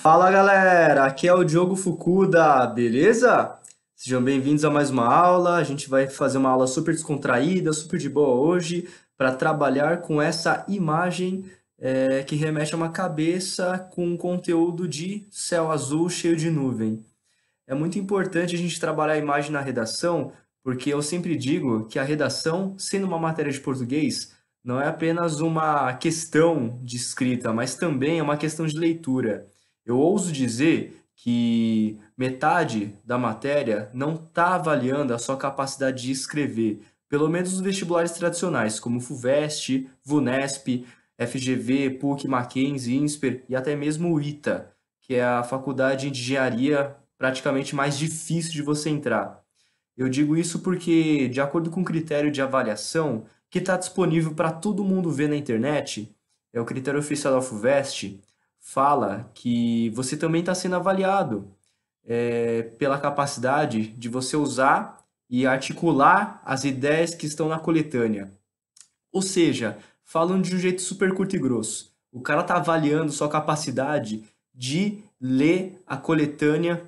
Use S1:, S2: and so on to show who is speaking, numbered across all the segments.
S1: Fala galera, aqui é o Diogo Fukuda, beleza? Sejam bem-vindos a mais uma aula. A gente vai fazer uma aula super descontraída, super de boa hoje, para trabalhar com essa imagem é, que remete a uma cabeça com conteúdo de céu azul cheio de nuvem. É muito importante a gente trabalhar a imagem na redação, porque eu sempre digo que a redação, sendo uma matéria de português, não é apenas uma questão de escrita, mas também é uma questão de leitura. Eu ouso dizer que metade da matéria não está avaliando a sua capacidade de escrever, pelo menos nos vestibulares tradicionais, como FUVEST, VUNESP, FGV, PUC, Mackenzie, INSPER e até mesmo o ITA, que é a faculdade de engenharia praticamente mais difícil de você entrar. Eu digo isso porque, de acordo com o critério de avaliação que está disponível para todo mundo ver na internet, é o critério oficial da FUVEST, fala que você também está sendo avaliado é, pela capacidade de você usar e articular as ideias que estão na coletânea. Ou seja, falando de um jeito super curto e grosso, o cara está avaliando sua capacidade de ler a coletânea,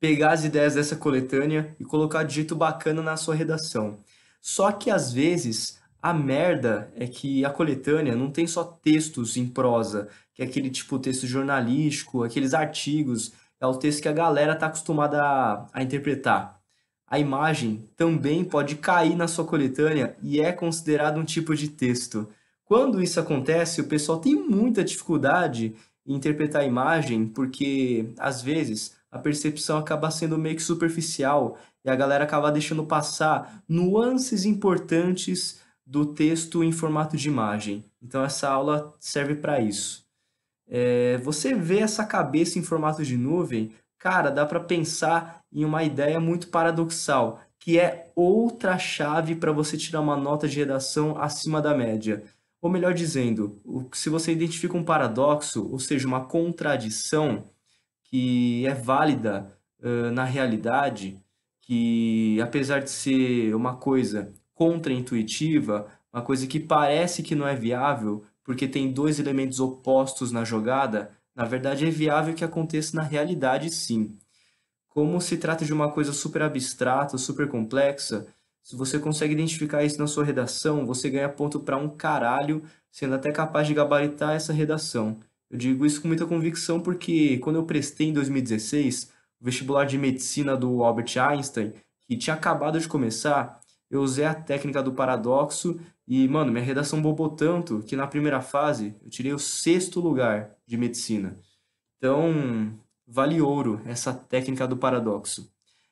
S1: pegar as ideias dessa coletânea e colocar de jeito bacana na sua redação. Só que às vezes a merda é que a coletânea não tem só textos em prosa, que é aquele tipo texto jornalístico, aqueles artigos, é o texto que a galera tá acostumada a, a interpretar. A imagem também pode cair na sua coletânea e é considerado um tipo de texto. Quando isso acontece, o pessoal tem muita dificuldade em interpretar a imagem, porque às vezes a percepção acaba sendo meio que superficial e a galera acaba deixando passar nuances importantes do texto em formato de imagem. Então, essa aula serve para isso. É, você vê essa cabeça em formato de nuvem, cara, dá para pensar em uma ideia muito paradoxal, que é outra chave para você tirar uma nota de redação acima da média. Ou melhor dizendo, se você identifica um paradoxo, ou seja, uma contradição que é válida uh, na realidade, que apesar de ser uma coisa contraintuitiva, uma coisa que parece que não é viável, porque tem dois elementos opostos na jogada, na verdade é viável que aconteça na realidade sim. Como se trata de uma coisa super abstrata, super complexa, se você consegue identificar isso na sua redação, você ganha ponto para um caralho, sendo até capaz de gabaritar essa redação. Eu digo isso com muita convicção porque quando eu prestei em 2016 o vestibular de medicina do Albert Einstein, que tinha acabado de começar, eu usei a técnica do paradoxo e, mano, minha redação bobou tanto que na primeira fase eu tirei o sexto lugar de medicina. Então, vale ouro essa técnica do paradoxo.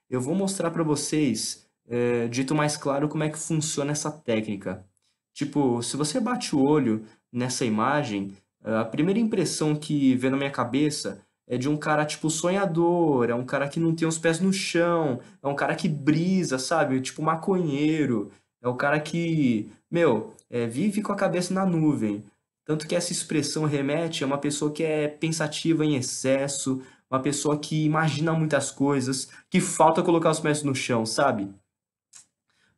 S1: Eu vou mostrar para vocês, é, dito mais claro, como é que funciona essa técnica. Tipo, se você bate o olho nessa imagem, a primeira impressão que vê na minha cabeça é de um cara, tipo, sonhador, é um cara que não tem os pés no chão, é um cara que brisa, sabe? Tipo, maconheiro, é o um cara que, meu, é, vive com a cabeça na nuvem. Tanto que essa expressão remete a uma pessoa que é pensativa em excesso, uma pessoa que imagina muitas coisas, que falta colocar os pés no chão, sabe?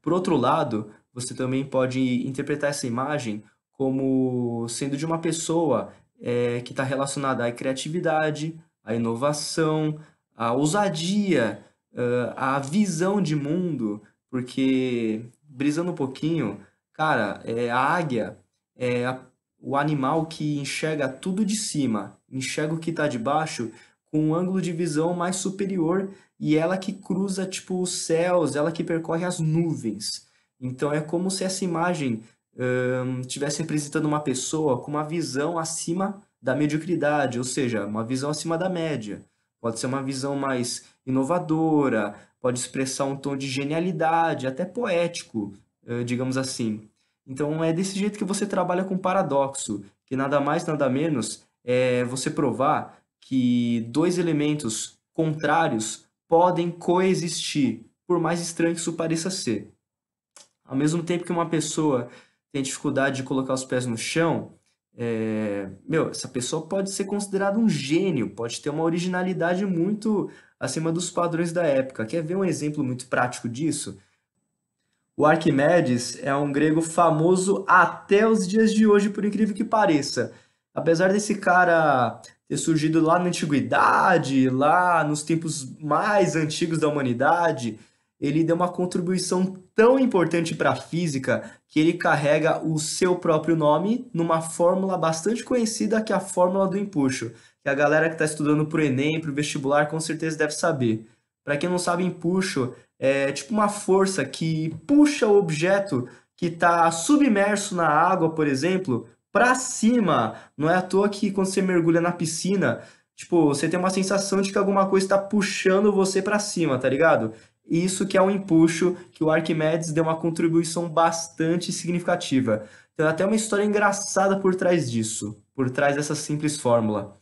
S1: Por outro lado, você também pode interpretar essa imagem como sendo de uma pessoa é, que está relacionada à criatividade, à inovação, à ousadia, uh, à visão de mundo, porque, brisando um pouquinho, cara, é, a águia é a, o animal que enxerga tudo de cima, enxerga o que está de baixo, com um ângulo de visão mais superior e ela que cruza tipo os céus, ela que percorre as nuvens. Então é como se essa imagem um, estivesse representando uma pessoa com uma visão acima da mediocridade, ou seja, uma visão acima da média. Pode ser uma visão mais inovadora, pode expressar um tom de genialidade, até poético, eh, digamos assim. Então é desse jeito que você trabalha com paradoxo, que nada mais, nada menos é você provar que dois elementos contrários podem coexistir, por mais estranho que isso pareça ser. Ao mesmo tempo que uma pessoa tem dificuldade de colocar os pés no chão, é, meu, essa pessoa pode ser considerada um gênio, pode ter uma originalidade muito acima dos padrões da época. Quer ver um exemplo muito prático disso? O Arquimedes é um grego famoso até os dias de hoje, por incrível que pareça. Apesar desse cara ter surgido lá na antiguidade, lá nos tempos mais antigos da humanidade, ele deu uma contribuição tão importante para a física que ele carrega o seu próprio nome numa fórmula bastante conhecida que é a fórmula do empuxo, que a galera que está estudando para o Enem, para o vestibular, com certeza deve saber. Para quem não sabe, empuxo é tipo uma força que puxa o objeto que está submerso na água, por exemplo, para cima. Não é à toa que quando você mergulha na piscina, tipo, você tem uma sensação de que alguma coisa está puxando você para cima, tá ligado? e isso que é um empuxo que o Arquimedes deu uma contribuição bastante significativa. Tem até uma história engraçada por trás disso, por trás dessa simples fórmula.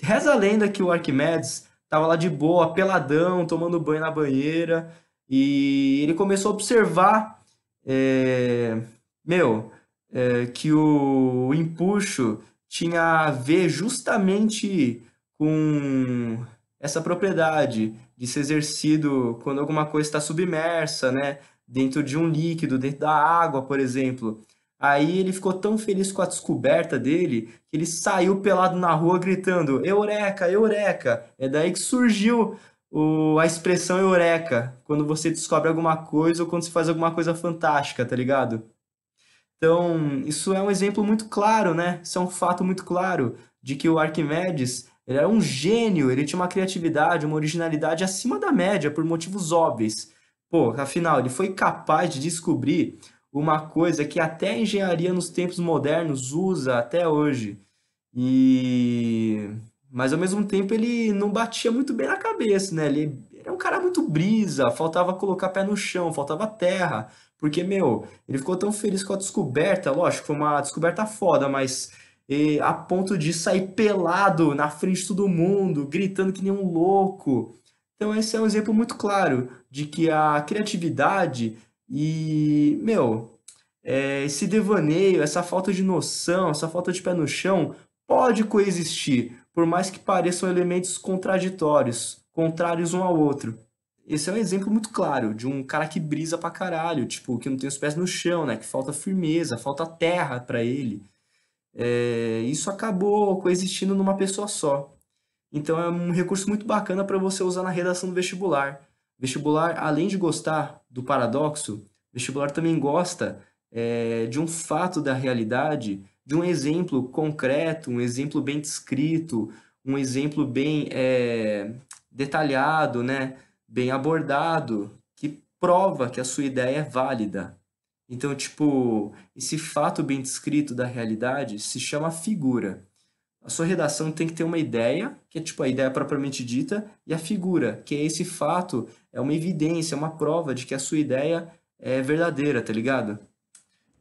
S1: Reza a lenda que o Arquimedes estava lá de boa, peladão, tomando banho na banheira, e ele começou a observar, é, meu, é, que o empuxo tinha a ver justamente com essa propriedade de ser exercido quando alguma coisa está submersa, né? Dentro de um líquido, dentro da água, por exemplo. Aí ele ficou tão feliz com a descoberta dele que ele saiu pelado na rua gritando: Eureka, Eureka! É daí que surgiu o, a expressão Eureka, quando você descobre alguma coisa ou quando você faz alguma coisa fantástica, tá ligado? Então, isso é um exemplo muito claro, né? Isso é um fato muito claro de que o Arquimedes ele era é um gênio, ele tinha uma criatividade, uma originalidade acima da média, por motivos óbvios. Pô, afinal, ele foi capaz de descobrir uma coisa que até a engenharia nos tempos modernos usa até hoje. E mas ao mesmo tempo ele não batia muito bem na cabeça, né? Ele era é um cara muito brisa, faltava colocar pé no chão, faltava terra, porque meu, ele ficou tão feliz com a descoberta, lógico, foi uma descoberta foda, mas e a ponto de sair pelado na frente de todo mundo, gritando que nem um louco. Então esse é um exemplo muito claro de que a criatividade e, meu, é, esse devaneio, essa falta de noção, essa falta de pé no chão pode coexistir, por mais que pareçam elementos contraditórios, contrários um ao outro. Esse é um exemplo muito claro de um cara que brisa pra caralho, tipo, que não tem os pés no chão, né? Que falta firmeza, falta terra para ele é, isso acabou coexistindo numa pessoa só. Então é um recurso muito bacana para você usar na redação do vestibular. vestibular, além de gostar do paradoxo, vestibular também gosta é, de um fato da realidade, de um exemplo concreto, um exemplo bem descrito, um exemplo bem é, detalhado, né? bem abordado, que prova que a sua ideia é válida. Então, tipo, esse fato bem descrito da realidade se chama figura. A sua redação tem que ter uma ideia, que é tipo a ideia propriamente dita, e a figura, que é esse fato, é uma evidência, é uma prova de que a sua ideia é verdadeira, tá ligado?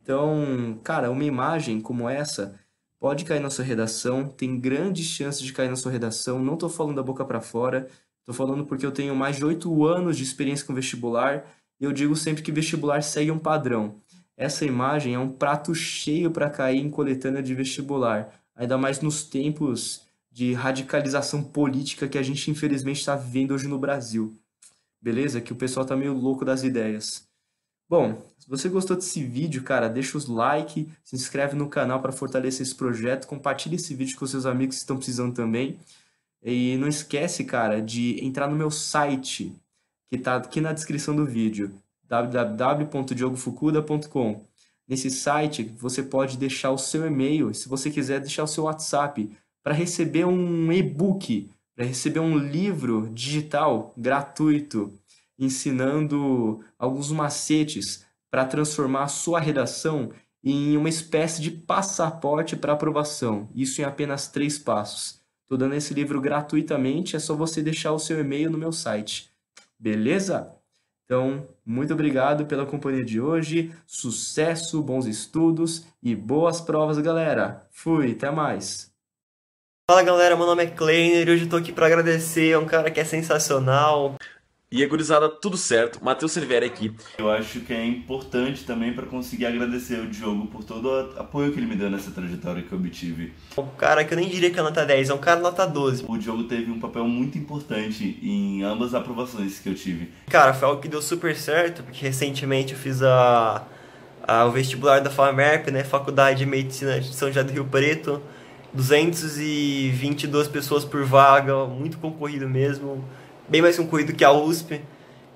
S1: Então, cara, uma imagem como essa pode cair na sua redação, tem grandes chances de cair na sua redação. Não tô falando da boca para fora, tô falando porque eu tenho mais de oito anos de experiência com vestibular e eu digo sempre que vestibular segue um padrão. Essa imagem é um prato cheio para cair em coletânea de vestibular, ainda mais nos tempos de radicalização política que a gente infelizmente está vivendo hoje no Brasil. Beleza? Que o pessoal está meio louco das ideias. Bom, se você gostou desse vídeo, cara, deixa os like, se inscreve no canal para fortalecer esse projeto, compartilha esse vídeo com seus amigos que estão precisando também. E não esquece, cara, de entrar no meu site que está aqui na descrição do vídeo, www.diogofucuda.com. Nesse site, você pode deixar o seu e-mail, se você quiser deixar o seu WhatsApp, para receber um e-book, para receber um livro digital gratuito, ensinando alguns macetes para transformar a sua redação em uma espécie de passaporte para aprovação, isso em apenas três passos. Estou dando esse livro gratuitamente, é só você deixar o seu e-mail no meu site Beleza? Então, muito obrigado pela companhia de hoje. Sucesso, bons estudos e boas provas, galera. Fui, até mais. Fala galera, meu nome é Kleiner e hoje eu tô aqui para agradecer a é um cara que é sensacional. E aí, gurizada, tudo certo. Matheus Silveira aqui. Eu acho que é importante também para conseguir agradecer o Diogo por todo o apoio que ele me deu nessa trajetória que eu obtive. É um cara que eu nem diria que é nota 10, é um cara nota 12. O Diogo teve um papel muito importante em ambas as aprovações que eu tive. Cara, foi algo que deu super certo, porque recentemente eu fiz a, a o vestibular da FAMERP, né, Faculdade de Medicina de São José do Rio Preto. 222 pessoas por vaga, muito concorrido mesmo bem mais concluído que a USP.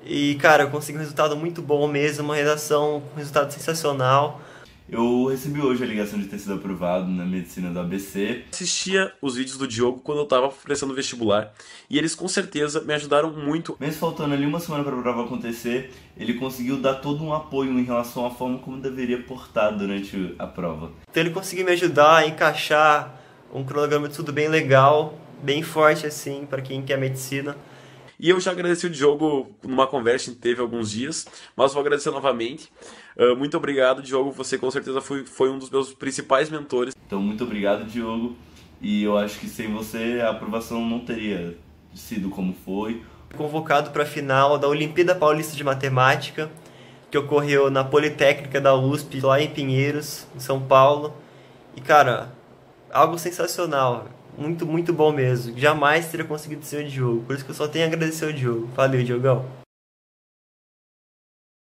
S1: E, cara, eu consegui um resultado muito bom mesmo, uma redação com um resultado sensacional. Eu recebi hoje a ligação de ter sido aprovado na medicina do ABC. Assistia os vídeos do Diogo quando eu tava prestando vestibular e eles com certeza me ajudaram muito. Mesmo faltando ali uma semana para a prova acontecer, ele conseguiu dar todo um apoio em relação à forma como deveria portar durante a prova. Então ele conseguiu me ajudar a encaixar um cronograma de tudo bem legal, bem forte assim, para quem quer medicina. E eu já agradeci o Diogo numa conversa que teve alguns dias, mas vou agradecer novamente. Uh, muito obrigado, Diogo. Você com certeza foi, foi um dos meus principais mentores. Então, muito obrigado, Diogo. E eu acho que sem você a aprovação não teria sido como foi. Convocado para a final da Olimpíada Paulista de Matemática, que ocorreu na Politécnica da USP, lá em Pinheiros, em São Paulo. E cara, algo sensacional. Muito, muito bom mesmo. Jamais teria conseguido ser o Diogo. Por isso que eu só tenho a agradecer ao Diogo. Valeu, Diogão.